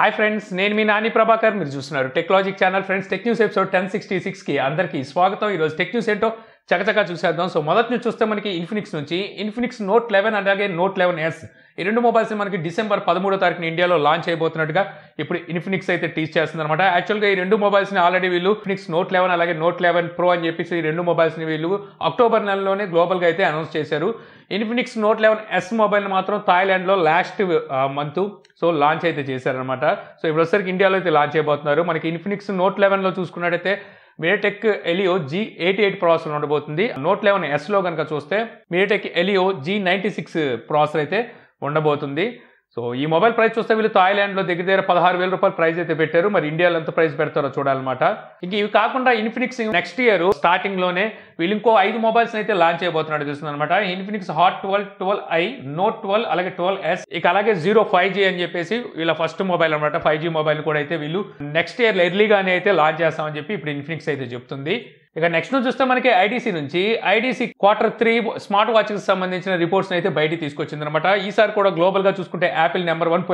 hi friends నేను మీ నాని ప్రభాకర్ మీరు చూస్తున్నారు technology channel friends tech news episode ten sixty సిక్స్కి అందరికీ స్వాగతం ఈరోజు టెక్ న్యూస్ ఏంటో చకచకా చూసేద్దాం సో మొదటి నుంచి చూస్తే మనకి ఇన్ఫినిక్స్ నుంచి ఇన్ఫినిక్స్ నోట్ లెవెన్ అలాగే నోట్ లెవెన్ ఎస్ ఈ రెండు మొబైల్స్ మనకి డిసెంబర్ పదమూడో తారీఖున ఇండియాలో లాంచ్ అయిపోతున్నట్టుగా ఇప్పుడు ఇన్ఫినిక్స్ అయితే టీచ్ చేస్తుంది అనమాట యాక్చువల్గా ఈ రెండు మొబైల్స్ని ఆల్రెడీ వీళ్ళు ఇన్ఫినిక్స్ నోట్ లెవెన్ అలాగే నోట్ లెవెన్ ప్రో అని చెప్పేసి ఈ రెండు మొబైల్స్ని వీళ్ళు అక్టోబర్ నెలలోనే గ్లోబల్గా అయితే అనౌన్స్ చేశారు ఇన్ఫినిక్స్ నోట్ లెవెన్ ఎస్ మొబైల్ని మాత్రం థాయిలాండ్లో లాస్ట్ మంత్ సో లాంచ్ అయితే చేశారనమాట సో ఇప్పుడు ఒకసారికి ఇండియాలో అయితే లాంచ్ అయిపోతున్నారు మనకి ఇన్ఫినిక్స్ నోట్ లెవెన్లో చూసుకున్నట్టయితే MediaTek Helio G eighty eight processor ఉండబోతుంది నోట్ లెవెన్ ఎస్లో కనుక చూస్తే MediaTek Helio G ninety six processor అయితే ఉండబోతుంది సో ఈ మొబైల్ ప్రైస్ చూస్తే వీళ్ళు థాయిలాండ్లో దగ్గర దగ్గర పదహారు వేల రూపాయలు ప్రైస్ అయితే పెట్టారు మరి ఇండియాలో ఎంత ప్రైస్ పెడతారో చూడాలన్నమాట ఇంక ఇవి కాకుండా ఇన్ఫినిక్స్ నెక్స్ట్ ఇయర్ స్టార్టింగ్లోనే వీళ్ళు ఇంకో ఐదు మొబైల్స్ అయితే లాంచ్ అయిపోతున్నాడు తెలుస్తుంది అనమాట Infinix hot twelve twelve i note twelve అలాగే ట్వెల్వ్ ఎస్ ఇక అలాగే జీరో ఫైవ్ జీ అని చెప్పేసి వీళ్ళ ఫస్ట్ మొబైల్ అనమాట ఫైవ్ జీ మొబైల్ కూడా అయితే వీళ్ళు నెక్స్ట్ ఇయర్ ఎర్లీగానే అయితే లాంచ్ చేస్తామని చెప్పి ఇప్పుడు ఇన్ఫినిక్స్ అయితే చెప్తుంది ఇక నెక్స్ట్ చూస్తే మనకి ఐటీసీ నుంచి ఐటీసీ క్వార్టర్ త్రీ స్మార్ట్ వాచ్కి సంబంధించిన రిపోర్ట్స్ అయితే బయటికి తీసుకొచ్చింది అనమాట ఈసారి కూడా గ్లోబల్ గా చూసుకుంటే యాపిల్ నెంబర్ వన్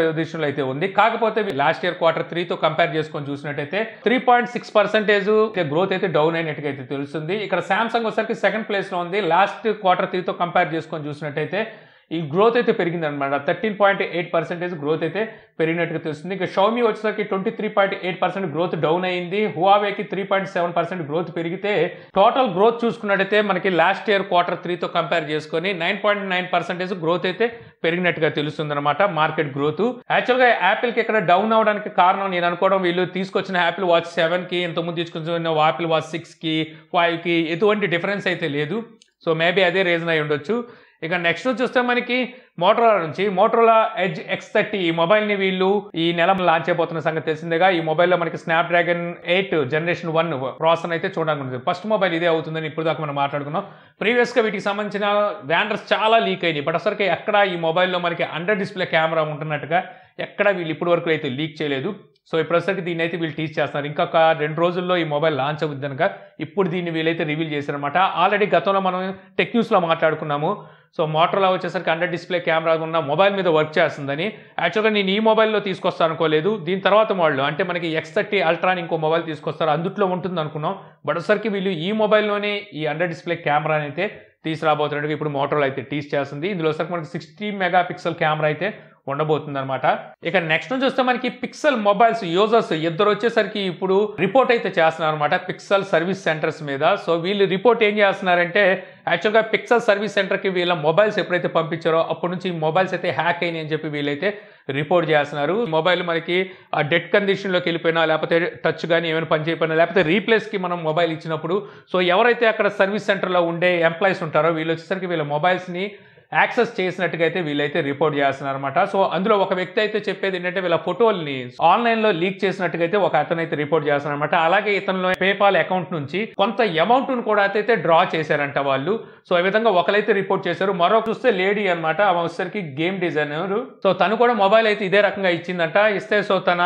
లో అయితే ఉంది కాకపోతే లాస్ట్ ఇయర్ క్వార్టర్ త్రీ తో కంపేర్ చేసుకొని చూసినట్టయితే three point six percentage growth అయితే డౌన్ అయినట్టుగా అయితే తెలుస్తుంది ఇక్కడ సామ్సంగ్ వచ్చరికి సెకండ్ ప్లేస్ లో ఉంది లాస్ట్ క్వార్టర్ త్రీ తో కంపేర్ చేసుకొని చూసినట్టయితే ఈ గ్రోత్ అయితే అనమాట thirteen point eight percentage growth అయితే పెరిగినట్టుగా తెలుస్తుంది ఇంకా షౌమి వచ్చేసరికి twenty three point eight percent growth down అయింది హువావేకి three point seven percent growth పెరిగితే టోటల్ గ్రోత్ చూసుకున్నట్టయితే మనకి లాస్ట్ ఇయర్ క్వార్టర్ త్రీతో కంపేర్ చేసుకొని nine point nine percentage growth అయితే పెరిగినట్టుగా తెలుస్తుంది అనమాట మార్కెట్ గ్రోత్ యాక్చువల్గా యాపిల్కి ఇక్కడ డౌన్ అవడానికి కారణం నేను అనుకోవడం వీళ్ళు తీసుకొచ్చిన యాపిల్ వాచ్ సెవెన్కి ఇంతకుముందు తీసుకొచ్చిన యాపిల్ వాచ్ సిక్స్కి ఫైవ్కి ఎటువంటి డిఫరెన్స్ అయితే లేదు సో మేబీ అదే రీజన్ అయి ఉండొచ్చు ఇక నెక్స్ట్ చూస్తే మనకి మోటరోలా నుంచి మోటరోలా ఎడ్జ్ ఎక్స్ థర్టీ ఈ మొబైల్ని వీళ్ళు ఈ నెల లాంచ్ అయిపోతున్న సంగతి తెలిసిందేగా ఈ మొబైల్లో మనకి Snapdragon eight generation one process అయితే చూడడానికి ఫస్ట్ మొబైల్ ఇదే అవుతుందని ఇప్పుడు దాకా మనం మాట్లాడుకున్నాం ప్రీవియస్గా వీటికి సంబంధించిన వ్యాండర్స్ చాలా లీక్ అయినాయి బట్ అసలుకి ఎక్కడ ఈ మొబైల్లో మనకి అండర్ డిస్ప్లే కెమెరా ఉంటున్నట్టుగా ఎక్కడ వీళ్ళు ఇప్పటి వరకు అయితే లీక్ చేయలేదు సో ఇప్పుడొసరికి దీన్ని అయితే వీళ్ళు టీచ్ చేస్తున్నారు ఇంకొక రెండు రోజుల్లో ఈ మొబైల్ లాంచ్ అవుతుంది కనుక ఇప్పుడు దీన్ని వీలైతే రివీల్ చేశారనమాట ఆల్రెడీ గతంలో మనం టెక్ న్యూస్లో మాట్లాడుకున్నాము సో మోటార్లో వచ్చేసరికి అండర్ డిస్ప్లే కెమెరా ఉన్న మొబైల్ మీద వర్క్ చేస్తుందని యాక్చువల్గా నేను ఈ మొబైల్లో తీసుకొస్తాను అనుకోలేదు దీని తర్వాత వాళ్ళు అంటే మనకి ఎక్స్ థర్టీ అల్ట్రాని ఇంకో మొబైల్ తీసుకొస్తారు అందుట్లో ఉంటుంది అనుకున్నాం బట్ ఒకసారికి వీళ్ళు ఈ మొబైల్లోనే ఈ అండర్ డిస్ప్లే కెమెరాని అయితే తీసుకురాబోతున్నట్టుగా ఇప్పుడు మోటార్లో అయితే టీస్ చేస్తుంది ఇందులో ఒకసారి మనకి సిక్స్టీ మెగా పిక్సెల్ కెమెరా అయితే ఉండబోతుంది అనమాట ఇక నెక్స్ట్ నుంచి వస్తే మనకి పిక్సెల్ మొబైల్స్ యూజర్స్ ఇద్దరు వచ్చేసరికి ఇప్పుడు రిపోర్ట్ అయితే చేస్తున్నారు అనమాట పిక్సెల్ సర్వీస్ సెంటర్స్ మీద సో వీళ్ళు రిపోర్ట్ ఏం చేస్తున్నారంటే యాక్చువల్గా పిక్సెల్ సర్వీస్ సెంటర్కి వీళ్ళ మొబైల్స్ ఎప్పుడైతే పంపించారో అప్పటి నుంచి ఈ మొబైల్స్ అయితే హ్యాక్ అయినాయి అని చెప్పి వీళ్ళైతే రిపోర్ట్ చేస్తున్నారు మొబైల్ మనకి డెడ్ కండిషన్లోకి వెళ్ళిపోయినా లేకపోతే టచ్ కానీ ఏమైనా పని చేయకపోయినా లేకపోతే రీప్లేస్కి మనం మొబైల్ ఇచ్చినప్పుడు సో ఎవరైతే అక్కడ సర్వీస్ సెంటర్లో ఉండే ఎంప్లాయీస్ ఉంటారో వీళ్ళు వచ్చేసరికి వీళ్ళ మొబైల్స్ని యాక్సెస్ చేసినట్టుగా అయితే వీళ్ళైతే రిపోర్ట్ చేస్తున్నారు అనమాట సో అందులో ఒక వ్యక్తి అయితే చెప్పేది ఏంటంటే వీళ్ళ ఫోటోల్ని ఆన్లైన్ లో లీక్ చేసినట్టుగా అయితే ఒక అతను అయితే రిపోర్ట్ చేస్తున్నారనమాట అలాగే ఇతను పేపాల్ అకౌంట్ నుంచి కొంత అమౌంట్ ను కూడా అయితే డ్రా చేశారంట వాళ్ళు సో ఈ విధంగా ఒకరైతే రిపోర్ట్ చేశారు మరో చూస్తే లేడీ అనమాట ఆమె వచ్చేసరికి గేమ్ డిజైనర్ సో తను కూడా మొబైల్ అయితే ఇదే రకంగా ఇచ్చిందంట ఇస్తే సో తన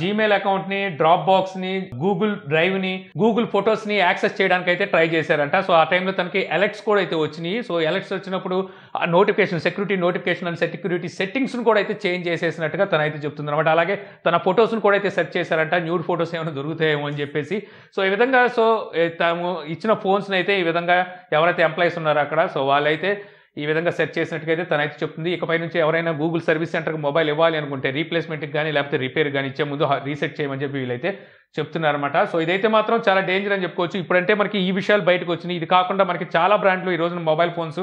జీమెయిల్ అకౌంట్ ని డ్రాప్ బాక్స్ ని గూగుల్ డ్రైవ్ ని గూగుల్ ఫొటోస్ ని యాక్సెస్ చేయడానికి అయితే ట్రై చేశారంట సో ఆ టైంలో తనకి ఎలెక్ట్స్ కూడా అయితే వచ్చినాయి సో ఎలెక్ట్స్ వచ్చినప్పుడు ఆ notification security notification and security సెట్టింగ్స్ను కూడా అయితే చేంజ్ చేసేసినట్టుగా తన అయితే చెప్తుందనమాట అలాగే తన ఫొటోస్ను కూడా అయితే సెర్చ్ చేశారంట న్యూడ్ ఫొటోస్ ఏమైనా దొరుకుతాయేమో అని చెప్పేసి సో ఈ విధంగా సో తాము ఇచ్చిన ఫోన్స్ని అయితే ఈ విధంగా ఎవరైతే ఎంప్లాయీస్ ఉన్నారో అక్కడ సో వాళ్ళైతే ఈ విధంగా సెర్చ్ చేసినట్టుగా తనైతే చెప్తుంది ఇకపై నుంచి ఎవరైనా గూగుల్ సర్వీస్ సెంటర్కి మొబైల్ ఇవ్వాలి అనుకుంటే రీప్లేస్మెంట్కి కానీ లేకపోతే రిపేర్ కానీ ఇచ్చే ముందు రీసెట్ చేయమని చెప్పి వీళ్ళైతే చెప్తున్నారన్నమాట సో ఇదైతే మాత్రం చాలా డేంజర్ అని చెప్పుకోవచ్చు ఇప్పుడంటే మనకి ఈ విషయాలు బయటకు వచ్చినాయి ఇది కాకుండా మనకి చాలా బ్రాండ్లు ఈ రోజున మొబైల్ ఫోన్స్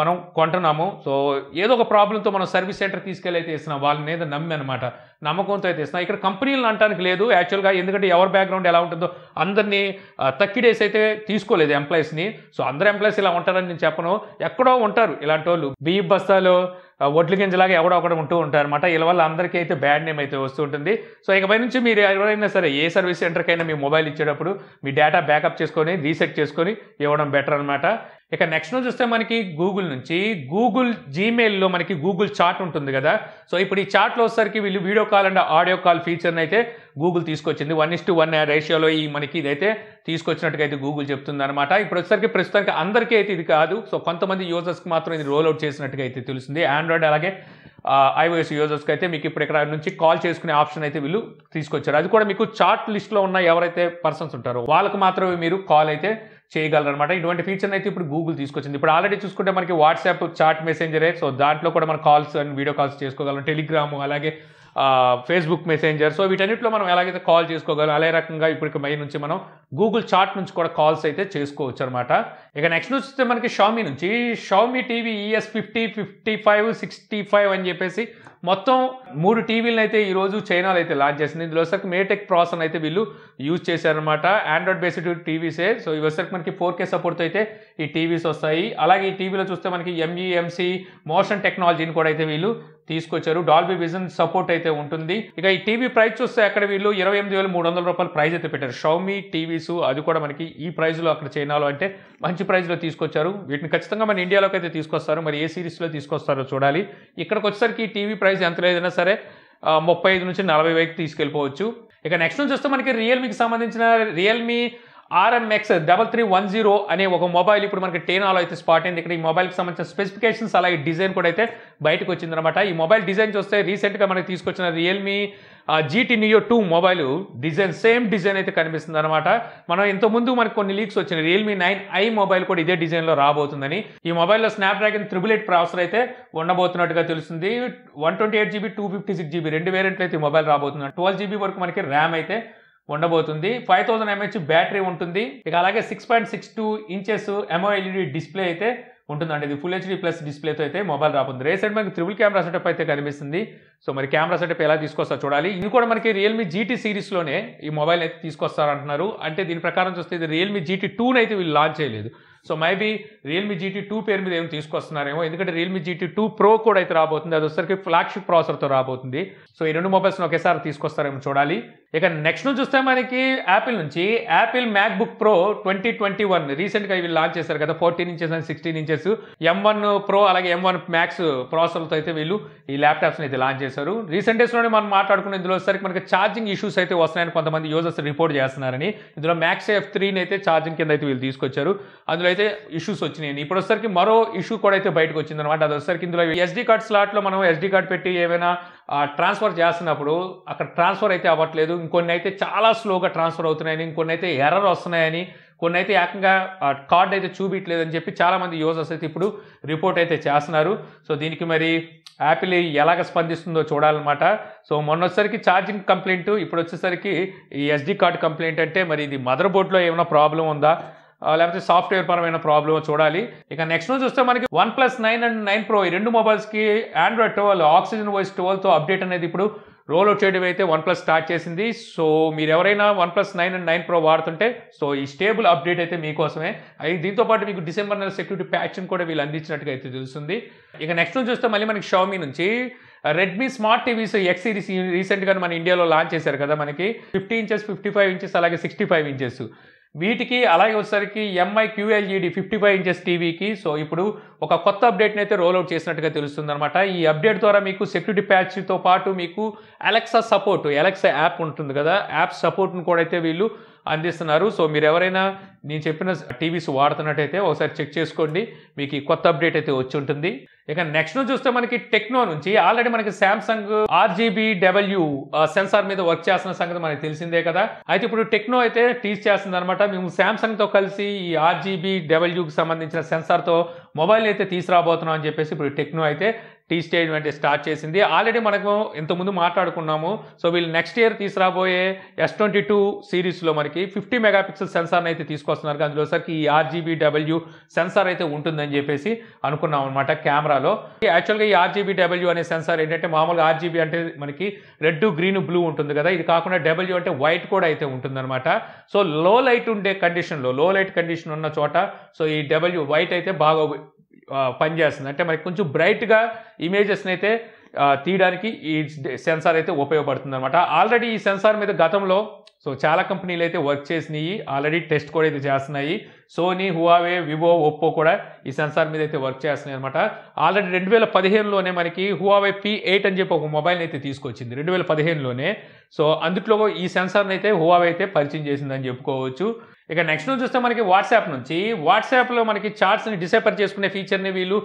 మనం కొంటున్నాము సో ఏదో ఒక ప్రాబ్లంతో మనం సర్వీస్ సెంటర్ తీసుకెళ్ళి అయితే ఇస్తున్నాం వాళ్ళ మీద నమ్మి అనమాట నమ్మకంతో అయితే ఇస్తున్నాం ఇక్కడ కంపెనీలను అంటానికి లేదు యాక్చువల్గా ఎందుకంటే ఎవరి బ్యాక్గ్రౌండ్ ఎలా ఉంటుందో అందరినీ తక్కిడేసి అయితే తీసుకోలేదు ఎంప్లాయీస్ని సో అందరు ఎంప్లాయీస్ ఇలా ఉంటారని నేను చెప్పను ఎక్కడో ఉంటారు ఇలాంటి వాళ్ళు బియ్య బస్తాలు ఒడ్లు గింజలాగా ఎవడో ఒకడు ఉంటూ అనమాట ఇలా వల్ల అందరికీ అయితే బ్యాడ్ నేమ్ అయితే వస్తూ ఉంటుంది సో ఇకపై నుంచి మీరు ఎవరైనా సరే ఏ సర్వీస్ సెంటర్కైనా మీ మొబైల్ ఇచ్చేటప్పుడు మీ డేటా బ్యాకప్ చేసుకొని రీసెట్ చేసుకొని ఇవ్వడం బెటర్ అనమాట ఇక నెక్స్ట్ నుంచి చూస్తే మనకి గూగుల్ నుంచి గూగుల్ జీమెయిల్లో మనకి గూగుల్ చాట్ ఉంటుంది కదా సో ఇప్పుడు ఈ చాట్లో వచ్చేసరికి వీళ్ళు video call and audio call ఫీచర్ని అయితే గూగుల్ తీసుకొచ్చింది వన్ ఇస్ టు వన్ రేషియోలో ఈ మనకి ఇదైతే తీసుకొచ్చినట్టుగా అయితే గూగుల్ చెప్తుంది అనమాట ఇప్పుడు వచ్చేసరికి ప్రస్తుతానికి అందరికీ అయితే ఇది కాదు సో కొంతమంది యూజర్స్కి మాత్రం ఇది రోల్ అవుట్ చేసినట్టుగా అయితే తెలుస్తుంది ఆండ్రాయిడ్ అలాగే ఐఓఎస్ యూజర్స్కి అయితే మీకు ఇప్పుడు ఇక్కడ నుంచి కాల్ చేసుకునే ఆప్షన్ అయితే వీళ్ళు తీసుకొచ్చారు అది కూడా మీకు చాట్ లిస్ట్లో ఉన్న ఎవరైతే పర్సన్స్ ఉంటారో వాళ్ళకు మాత్రమే మీరు కాల్ అయితే చేయగలరనమాట ఇటువంటి ఫీచర్ని అయితే ఇప్పుడు గూగుల్ తీసుకొచ్చింది ఇప్పుడు ఆల్రెడీ చూసుకుంటే మనకి వాట్సాప్ చాట్ మెసెంజరే సో దాంట్లో కూడా మన కాల్స్ అండ్ వీడియో కాల్స్ చేసుకోగలం టెలిగ్రాము అలాగే ఫేస్బుక్ మెసెంజర్ సో వీటన్నిటిలో మనం ఎలాగైతే కాల్ చేసుకోగలం అదే రకంగా ఇప్పటికి మై నుంచి మనం గూగుల్ చాట్ నుంచి కూడా కాల్స్ అయితే చేసుకోవచ్చు అనమాట ఇక నెక్స్ట్ చూస్తే మనకి షామీ నుంచి Xiaomi TV ES fifty fifty five sixty five అని చెప్పేసి మొత్తం మూడు టీవీలను అయితే ఈరోజు చైనాలో అయితే లాంచ్ చేసింది ఇందులో వచ్చరికి మేటెక్ ప్రాసెస్ అయితే వీళ్ళు యూజ్ చేశారనమాట ఆండ్రాయిడ్ బేస్డ్ టీవీసే సో ఇవి వచ్చరికి మనకి ఫోర్ కే సపోర్ట్ అయితే ఈ టీవీస్ వస్తాయి అలాగే ఈ టీవీలో చూస్తే మనకి ఎంఈఎంసీ మోషన్ టెక్నాలజీని కూడా అయితే వీళ్ళు తీసుకొచ్చారు డాల్బీ విజన్ సపోర్ట్ అయితే ఉంటుంది ఇక ఈ టీవీ ప్రైస్ చూస్తే అక్కడ వీళ్ళు ఇరవై ఎనిమిది వేల మూడు వందల రూపాయలు ప్రైస్ అయితే పెట్టారు షౌమీ టీవీస్ అది కూడా మనకి ఈ ప్రైజ్లో అక్కడ చైనాలో అంటే మంచి ప్రైస్లో తీసుకొచ్చారు వీటిని ఖచ్చితంగా మన ఇండియాలోకి అయితే తీసుకొస్తారు మరి ఏ సిరీస్లో తీసుకొస్తారో చూడాలి ఇక్కడికి వచ్చేసరికి టీవీ ప్రైస్ ఎంత లేదైనా సరే ముప్పై ఐదు నుంచి నలభై వైపు తీసుకెళ్ళిపోవచ్చు ఇక నెక్స్ట్ నుంచి వస్తే మనకి రియల్మీకి సంబంధించిన Realme RMX double three one zero అనే ఒక మొబైల్ ఇప్పుడు మనకి టేనాలో అయితే స్పాట్ అయింది ఇక్కడ ఈ మొబైల్కి సంబంధించిన స్పెసిఫికేషన్స్ అలాగే డిజైన్ కూడా అయితే బయటకు వచ్చిందనమాట ఈ మొబైల్ డిజైన్ చూస్తే రీసెంట్గా మనకి తీసుకొచ్చిన Realme GT Neo two mobile design same design అయితే కనిపిస్తుంది అనమాట మనం ఇంతకుముందు మనకు కొన్ని లీక్స్ వచ్చిన రియల్మీ నైన్ ఐ మొబైల్ కూడా ఇదే డిజైన్లో రాబోతుందని ఈ మొబైల్లో స్నాప్డ్రాగన్ త్రిబుల్ ఎయిట్ ప్రాసెసర్ అయితే ఉండబోతున్నట్టుగా తెలుస్తుంది one twenty eight GB two fifty six GB రెండు వేరియంట్లు అయితే మొబైల్ రాబోతుంది ట్వెల్వ్ జీబీ వరకు మనకి ర్యామ్ అయితే ఉండబోతుంది ఫైవ్ థౌసండ్ ఎంహెచ్ బ్యాటరీ ఉంటుంది ఇక అలాగే six point six two inches MOLED display అయితే ఉంటుందండి ఇది ఫుల్ హెచ్డీ ప్లస్ డిస్ప్లేతో అయితే మొబైల్ రాబోతుంది రే సైడ్ మనకి త్రిబుల్ కెమెరా సెటప్ అయితే కనిపిస్తుంది సో మరి కెమెరా సెటప్ ఎలా తీసుకొస్తా చూడాలి ఇది కూడా మనకి రియల్మీ జీటీ సిరీస్లోనే ఈ మొబైల్ అయితే తీసుకొస్తారంటున్నారు అంటే దీని ప్రకారం చూస్తే ఇది రియల్మీ జీటీ టూని అయితే వీళ్ళు లాంచ్ చేయలేదు so maybe Realme GT two పేరు మీద ఏమి తీసుకొస్తున్నారేమో ఎందుకంటే రియల్మీ జీటీ టూ ప్రో కూడా అయితే రాబోతుంది అది వచ్చరికి ఫ్లాగ్షిప్ ప్రాసెసర్తో రాబోతుంది సో ఈ రెండు మొబైల్స్ని ఒకేసారి తీసుకొస్తారేమో చూడాలి ఇక నెక్స్ట్ చూస్తే మనకి యాపిల్ నుంచి Apple MacBook Pro twenty twenty one రీసెంట్గా ఇవి లాంచ్ చేశారు కదా fourteen inches and sixteen inches M one Pro అలాగే ఎం వన్ మ్యాక్స్ ప్రాసెసర్తో అయితే వీళ్ళు ఈ ల్యాప్టాప్స్ని అయితే లాంచ్ చేశారు రీసెంట్ డేస్లోనే మనం మాట్లాడుకున్న ఇందులో సరికి మనకి ఛార్జింగ్ ఇష్యూస్ అయితే వస్తున్నాయని కొంతమంది యూజర్స్ రిపోర్ట్ చేస్తున్నారని ఇందులో మ్యాక్స్ ఎఫ్ త్రీని అయితే ఛార్జింగ్ కింద అయితే వీళ్ళు తీసుకొచ్చారు అందులో అయితే ఇష్యూస్ వచ్చినాయి ఇప్పుడు వచ్చేసరికి మరో ఇష్యూ కూడా అయితే బయటకు వచ్చిందనమాట అది ఇందులో ఎస్డీ కార్డ్ స్లాట్లో మనం ఎస్డీ కార్డ్ పెట్టి ఏమైనా ట్రాన్స్ఫర్ చేస్తున్నప్పుడు అక్కడ ట్రాన్స్ఫర్ అయితే అవ్వట్లేదు ఇంకొన్ని అయితే చాలా స్లోగా ట్రాన్స్ఫర్ అవుతున్నాయని ఇంకొన్ని అయితే ఎర్రర్ వస్తున్నాయని కొన్ని అయితే ఏకంగా కార్డ్ అయితే చూపించలేదని చెప్పి చాలామంది యూజర్స్ అయితే ఇప్పుడు రిపోర్ట్ అయితే చేస్తున్నారు సో దీనికి మరి యాపిల్ ఎలాగ స్పందిస్తుందో చూడాలన్నమాట సో మొన్న వచ్చేసరికి ఛార్జింగ్ కంప్లైంట్ ఇప్పుడు వచ్చేసరికి ఈ ఎస్డి కార్డ్ కంప్లైంట్ అంటే మరి ఇది మదర్ బోర్డ్లో ఏమైనా ప్రాబ్లం ఉందా లేకపోతే సాఫ్ట్వేర్ పరమైన ప్రాబ్లమ్ చూడాలి ఇక నెక్స్ట్ నుంచి చూస్తే మనకి OnePlus nine and nine Pro ఈ రెండు మొబైల్స్కి ఆండ్రాయిడ్ ట్వెల్వ్ ఆక్సిజన్ వైస్ ట్వెల్వ్తో అప్డేట్ అనేది ఇప్పుడు రోల్ అవుట్ చేయడం అయితే వన్ ప్లస్ స్టార్ట్ చేసింది సో మీరు ఎవరైనా OnePlus nine and nine Pro వాడుతుంటే సో ఈ స్టేబుల్ అప్డేట్ అయితే మీకోసమే అది దీంతో పాటు మీకు డిసెంబర్ నెల సెక్యూరిటీ ప్యాచ్ని కూడా వీళ్ళు అందించినట్టుగా అయితే తెలుస్తుంది ఇక నెక్స్ట్ నుంచి చూస్తే మళ్ళీ మనకి షోమీ నుంచి Redmi smart TVs X series రీసెంట్గా మన ఇండియాలో లాంచ్ చేశారు కదా మనకి fifty inches fifty five inches అలాగే సిక్స్టీ ఫైవ్ ఇంచెస్ వీటికి అలాగే వచ్చేసరికి Mi QLED fifty five inches టీవీకి సో ఇప్పుడు ఒక కొత్త అప్డేట్ని అయితే రోల్అవుట్ చేసినట్టుగా తెలుస్తుంది అనమాట ఈ అప్డేట్ ద్వారా మీకు సెక్యూరిటీ ప్యాచ్తో పాటు మీకు అలెక్సా సపోర్ట్ అలెక్సా యాప్ ఉంటుంది కదా యాప్ సపోర్ట్ను కూడా అయితే వీళ్ళు అందిస్తున్నారు సో మీరు ఎవరైనా నేను చెప్పిన టీవీస్ వాడుతున్నట్టయితే ఒకసారి చెక్ చేసుకోండి మీకు ఈ కొత్త అప్డేట్ అయితే వచ్చి ఉంటుంది ఇక నెక్స్ట్ చూస్తే మనకి టెక్నో నుంచి ఆల్రెడీ మనకి శాంసంగ్ ఆర్జీబీ డబ్ల్యూ సెన్సార్ మీద వర్క్ చేస్తున్న సంగతి మనకి తెలిసిందే కదా అయితే ఇప్పుడు టెక్నో అయితే టీచ్ చేస్తుంది అనమాట మేము శాంసంగ్తో కలిసి ఈ ఆర్జీబీ డబ్ల్యూకి సంబంధించిన సెన్సార్తో మొబైల్ అయితే తీసుకురాబోతున్నాం అని చెప్పేసి ఇప్పుడు టెక్నో అయితే టీ స్టేజ్ అంటే స్టార్ట్ చేసింది ఆల్రెడీ మనకు ఇంతకుముందు మాట్లాడుకున్నాము సో వీళ్ళు నెక్స్ట్ ఇయర్ తీసుకురాబోయే ఎస్ ట్వంటీ టూ సిరీస్లో మనకి ఫిఫ్టీ మెగాపిక్సెల్ సెన్సార్ని అయితే తీసుకొస్తున్నారు అందులో సరికి ఈ ఆర్జీబీ డబ్ల్యూ సెన్సార్ అయితే ఉంటుందని చెప్పేసి అనుకున్నాం అనమాట కెమెరాలో యాక్చువల్గా ఈ ఆర్జీబీ డబ్ల్యూ అనే సెన్సార్ ఏంటంటే మామూలుగా ఆర్జీబీ అంటే మనకి రెడ్ గ్రీన్ బ్లూ ఉంటుంది కదా ఇది కాకుండా డబ్ల్యూ అంటే వైట్ కూడా అయితే ఉంటుందన్నమాట సో లో లైట్ ఉండే కండిషన్లో లో లైట్ కండిషన్ ఉన్న చోట సో ఈ డబ్ల్యూ వైట్ అయితే బాగా పనిచేస్తుంది అంటే మనకి కొంచెం బ్రైట్గా ఇమేజెస్ని అయితే తీయడానికి ఈ సెన్సార్ అయితే ఉపయోగపడుతుంది అనమాట ఆల్రెడీ ఈ సెన్సార్ మీద గతంలో సో చాలా కంపెనీలు అయితే వర్క్ చేసినాయి ఆల్రెడీ టెస్ట్ కూడా అయితే చేస్తున్నాయి సోనీ హువావే వివో ఒప్పో కూడా ఈ సెన్సార్ మీద అయితే వర్క్ చేస్తున్నాయి అనమాట ఆల్రెడీ రెండు వేల పదిహేనులోనే మనకి హువావే పి ఎయిట్ అని చెప్పి ఒక మొబైల్ని అయితే తీసుకొచ్చింది రెండు వేల పదిహేనులోనే సో అందుట్లో ఈ సెన్సార్ని అయితే హువావే అయితే పరిచయం చేసిందని చెప్పుకోవచ్చు ఇక నెక్స్ట్ నుంచి చూస్తే మనకి వాట్సాప్ నుంచి వాట్సాప్లో మనకి చార్ట్స్ని డిసేపర్ చేసుకునే ఫీచర్ని వీళ్ళు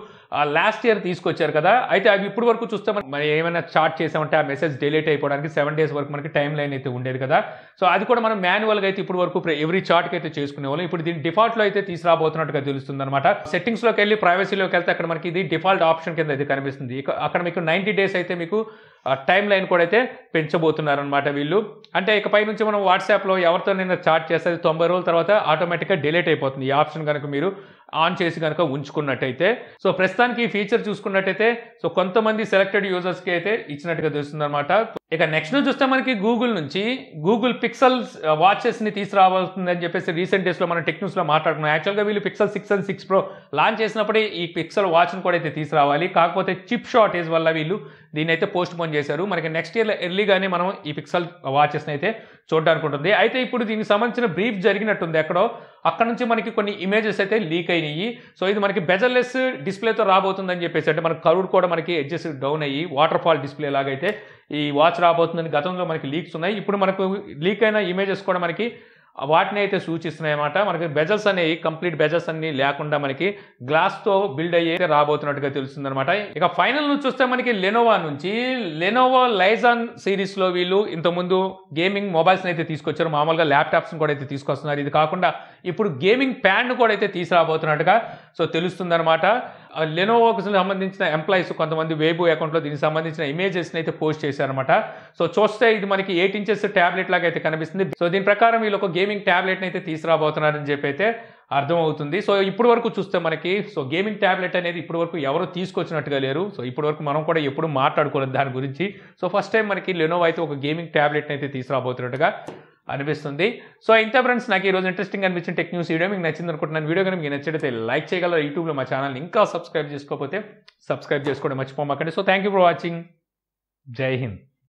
లాస్ట్ ఇయర్ తీసుకొచ్చారు కదా అయితే అవి ఇప్పుడు వరకు చూస్తే మనం ఏమైనా చార్ట్ చేసామంటే ఆ మెసేజ్ డిలీట్ అయిపోవడానికి సెవెన్ డేస్ వరకు మనకి టైం లైన్ అయితే ఉండేది కదా సో అది కూడా మనం మాన్యువల్గా అయితే ఇప్పుడు వరకు ఎవ్రీ చార్ట్కి అయితే చేసుకునేవాళ్ళం ఇప్పుడు దీన్ని డిఫాల్ట్లో అయితే తీసుకురాబోతున్నట్టుగా తెలుస్తుంది అనమాట సెట్టింగ్స్లోకి వెళ్ళి ప్రైవసీలోకి వెళ్తే అక్కడ మనకి ఇది డిఫాల్ట్ ఆప్షన్ కింద అయితే కనిపిస్తుంది అక్కడ మీకు నైంటీ డేస్ అయితే మీకు టైం లైన్ కూడా అయితే పెంచబోతున్నారనమాట వీళ్ళు అంటే ఇకపై నుంచి మనం వాట్సాప్లో ఎవరితోనైనా చాట్ చేస్తే తొంభై రోజుల తర్వాత ఆటోమేటిక్గా డిలేట్ అయిపోతుంది ఈ ఆప్షన్ కనుక మీరు ఆన్ చేసి కనుక ఉంచుకున్నట్టయితే సో ప్రస్తుతానికి ఈ ఫీచర్ చూసుకున్నట్టయితే సో కొంతమంది సెలెక్టెడ్ యూజర్స్కి అయితే ఇచ్చినట్టుగా తెలుస్తుంది అనమాట ఇక నెక్స్ట్ చూస్తే మనకి గూగుల్ నుంచి గూగుల్ పిక్సల్స్ వాచెస్ని uh, తీసుకురావాల్సిందని చెప్పేసి రీసెంట్ డేస్లో మనం టెక్న్యూస్లో మాట్లాడుకున్నాం యాక్చువల్గా వీళ్ళు Pixel six and six Pro launch చేసినప్పుడే ఈ పిక్సల్ వాచ్ను కూడా అయితే తీసుకురావాలి కాకపోతే చిప్ షార్టేజ్ వల్ల వీళ్ళు దీని అయితే పోస్ట్ పోన్ చేశారు మనకి నెక్స్ట్ ఇయర్లో ఎర్లీగానే మనం ఈ పిక్సల్ వాచెస్ని అయితే చూడడానికి ఉంటుంది అయితే ఇప్పుడు దీనికి సంబంధించిన బ్రీఫ్ జరిగినట్టుంది ఎక్కడో అక్కడ నుంచి మనకి కొన్ని ఇమేజెస్ అయితే లీక్ అయినాయి సో ఇది మనకి బెజర్లెస్ డిస్ప్లేతో రాబోతుందని చెప్పేసి అంటే మనకి కరుడు కూడా మనకి ఎడ్జెస్ డౌన్ అయ్యి వాటర్ ఫాల్ డిస్ప్లే లాగైతే ఈ వాచ్ రాబోతుందని గతంలో మనకి లీక్స్ ఉన్నాయి ఇప్పుడు మనకు లీక్ అయిన ఇమేజెస్ కూడా మనకి వాటిని అయితే సూచిస్తున్నాయన్నమాట మనకి బెజల్స్ అనేవి కంప్లీట్ బెజల్స్ అన్ని లేకుండా మనకి గ్లాస్తో బిల్డ్ అయ్యే రాబోతున్నట్టుగా అనమాట ఇక ఫైనల్ నుంచి చూస్తే మనకి లెనోవా నుంచి లెనోవా లైజాన్ సిరీస్లో వీళ్ళు ఇంతకుముందు గేమింగ్ మొబైల్స్ని అయితే తీసుకొచ్చారు మామూలుగా ల్యాప్టాప్స్ని కూడా అయితే తీసుకొస్తున్నారు ఇది కాకుండా ఇప్పుడు గేమింగ్ ప్యాన్ కూడా అయితే తీసుకురాబోతున్నట్టుగా సో తెలుస్తుందనమాట లెనోవోకి సంబంధించిన ఎంప్లాయీస్ కొంతమంది వేబు అకౌంట్లో దీనికి సంబంధించిన ఇమేజెస్ని అయితే పోస్ట్ చేశారనమాట సో చూస్తే ఇది మనకి ఎయిట్ ఇంచెస్ ట్యాబ్లెట్ లాగా అయితే కనిపిస్తుంది సో దీని ప్రకారం వీళ్ళు ఒక గేమింగ్ ట్యాబ్లెట్ని అయితే తీసుకురాబోతున్నారని చెప్పి అయితే అర్థమవుతుంది సో ఇప్పటి వరకు చూస్తే మనకి సో గేమింగ్ ట్యాబ్లెట్ అనేది ఇప్పటి వరకు ఎవరు తీసుకొచ్చినట్టుగా లేరు సో ఇప్పుడు వరకు మనం కూడా ఎప్పుడు మాట్లాడుకోలేదు దాని గురించి సో ఫస్ట్ టైం మనకి లెనోవో అయితే ఒక గేమింగ్ ట్యాబ్లెట్ని అయితే తీసుకురాబోతున్నట్టుగా అనిపిస్తుంది సో ఇంత ఫ్రెండ్స్ నాకు ఈరోజు ఇంట్రెస్టింగ్ అనిపించిన టెక్ న్యూస్ వీడియో మీకు నచ్చింది అనుకుంటున్నాను వీడియో కనుక మీకు నచ్చితే లైక్ చేయగలరు యూట్యూబ్లో మా ఛానల్ ఇంకా సబ్స్క్రైబ్ చేసుకోకపోతే సబ్స్క్రైబ్ చేసుకోవడం మర్చిపోమాకండి so thank for watching Jai Hind